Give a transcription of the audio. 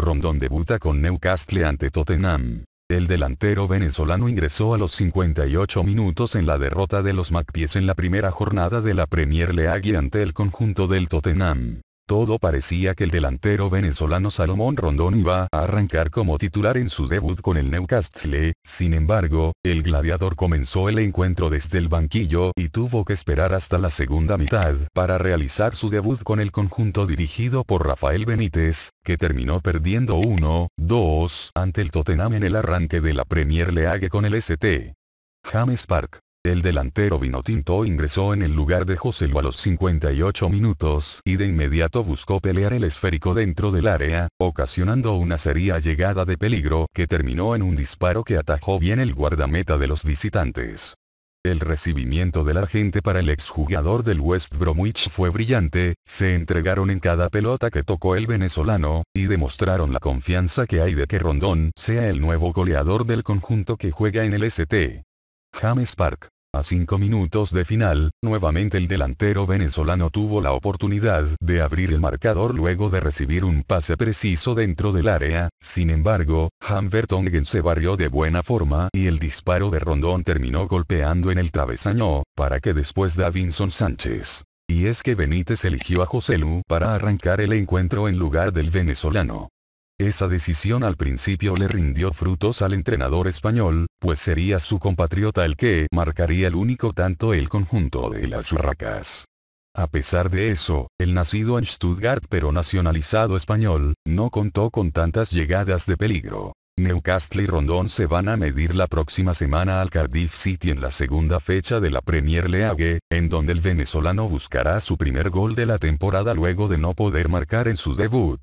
Rondón debuta con Newcastle ante Tottenham. El delantero venezolano ingresó a los 58 minutos en la derrota de los Magpies en la primera jornada de la Premier League ante el conjunto del Tottenham todo parecía que el delantero venezolano Salomón Rondón iba a arrancar como titular en su debut con el Newcastle, sin embargo, el gladiador comenzó el encuentro desde el banquillo y tuvo que esperar hasta la segunda mitad para realizar su debut con el conjunto dirigido por Rafael Benítez, que terminó perdiendo 1-2 ante el Tottenham en el arranque de la Premier League con el St. James Park. El delantero Vinotinto ingresó en el lugar de Joselu a los 58 minutos y de inmediato buscó pelear el esférico dentro del área, ocasionando una seria llegada de peligro que terminó en un disparo que atajó bien el guardameta de los visitantes. El recibimiento la gente para el exjugador del West Bromwich fue brillante, se entregaron en cada pelota que tocó el venezolano, y demostraron la confianza que hay de que Rondón sea el nuevo goleador del conjunto que juega en el ST. James Park. A cinco minutos de final, nuevamente el delantero venezolano tuvo la oportunidad de abrir el marcador luego de recibir un pase preciso dentro del área, sin embargo, Hambertongen se barrió de buena forma y el disparo de Rondón terminó golpeando en el travesaño, para que después Davinson Sánchez. Y es que Benítez eligió a José Lu para arrancar el encuentro en lugar del venezolano. Esa decisión al principio le rindió frutos al entrenador español, pues sería su compatriota el que marcaría el único tanto el conjunto de las urracas. A pesar de eso, el nacido en Stuttgart pero nacionalizado español, no contó con tantas llegadas de peligro. Newcastle y Rondón se van a medir la próxima semana al Cardiff City en la segunda fecha de la Premier League, en donde el venezolano buscará su primer gol de la temporada luego de no poder marcar en su debut.